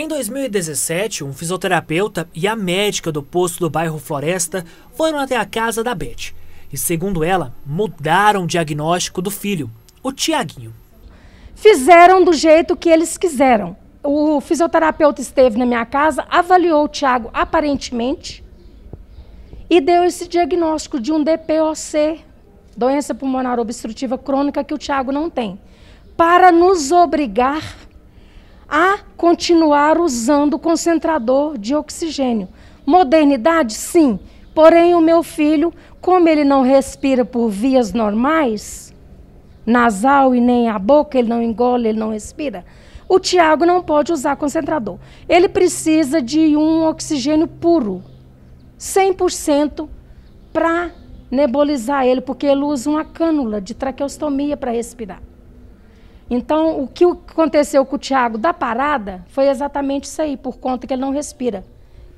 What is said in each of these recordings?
Em 2017, um fisioterapeuta e a médica do posto do bairro Floresta foram até a casa da Beth e, segundo ela, mudaram o diagnóstico do filho, o Tiaguinho. Fizeram do jeito que eles quiseram. O fisioterapeuta esteve na minha casa, avaliou o Tiago aparentemente e deu esse diagnóstico de um DPOC, doença pulmonar obstrutiva crônica que o Tiago não tem, para nos obrigar a continuar usando o concentrador de oxigênio. Modernidade, sim. Porém, o meu filho, como ele não respira por vias normais, nasal e nem a boca, ele não engole, ele não respira, o Tiago não pode usar concentrador. Ele precisa de um oxigênio puro, 100%, para nebulizar ele, porque ele usa uma cânula de traqueostomia para respirar. Então, o que aconteceu com o Tiago da parada foi exatamente isso aí, por conta que ele não respira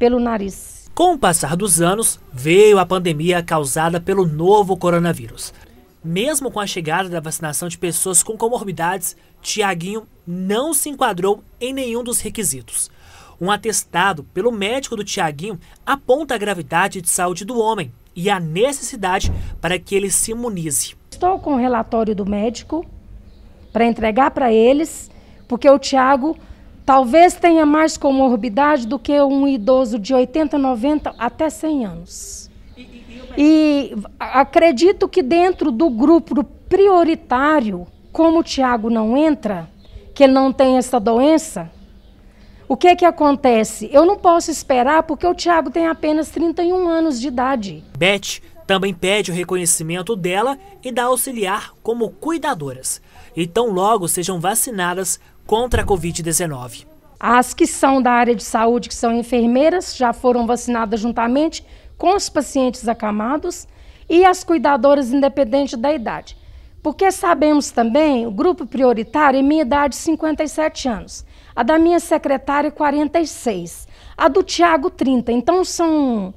pelo nariz. Com o passar dos anos, veio a pandemia causada pelo novo coronavírus. Mesmo com a chegada da vacinação de pessoas com comorbidades, Tiaguinho não se enquadrou em nenhum dos requisitos. Um atestado pelo médico do Tiaguinho aponta a gravidade de saúde do homem e a necessidade para que ele se imunize. Estou com o relatório do médico para entregar para eles, porque o Tiago talvez tenha mais comorbidade do que um idoso de 80, 90 até 100 anos. E, e, e acredito que dentro do grupo prioritário, como o Tiago não entra, que ele não tem essa doença, o que é que acontece? Eu não posso esperar porque o Tiago tem apenas 31 anos de idade. Beth também pede o reconhecimento dela e da auxiliar como cuidadoras. Então logo sejam vacinadas contra a Covid-19. As que são da área de saúde, que são enfermeiras, já foram vacinadas juntamente com os pacientes acamados e as cuidadoras independente da idade. Porque sabemos também, o grupo prioritário é minha idade 57 anos, a da minha secretária 46, a do Tiago 30. Então são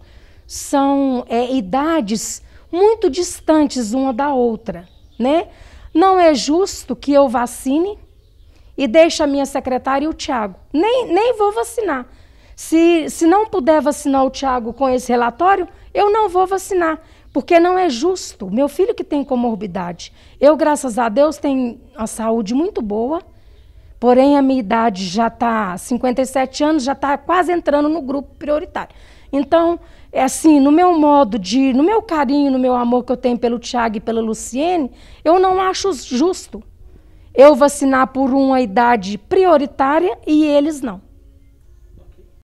são é, idades muito distantes uma da outra, né? Não é justo que eu vacine e deixe a minha secretária e o Tiago. Nem, nem vou vacinar. Se, se não puder vacinar o Tiago com esse relatório, eu não vou vacinar, porque não é justo. Meu filho que tem comorbidade. Eu, graças a Deus, tenho a saúde muito boa, porém a minha idade já está, 57 anos, já está quase entrando no grupo prioritário. Então, é assim, no meu modo de, no meu carinho, no meu amor que eu tenho pelo Tiago e pela Luciene, eu não acho justo eu vacinar por uma idade prioritária e eles não.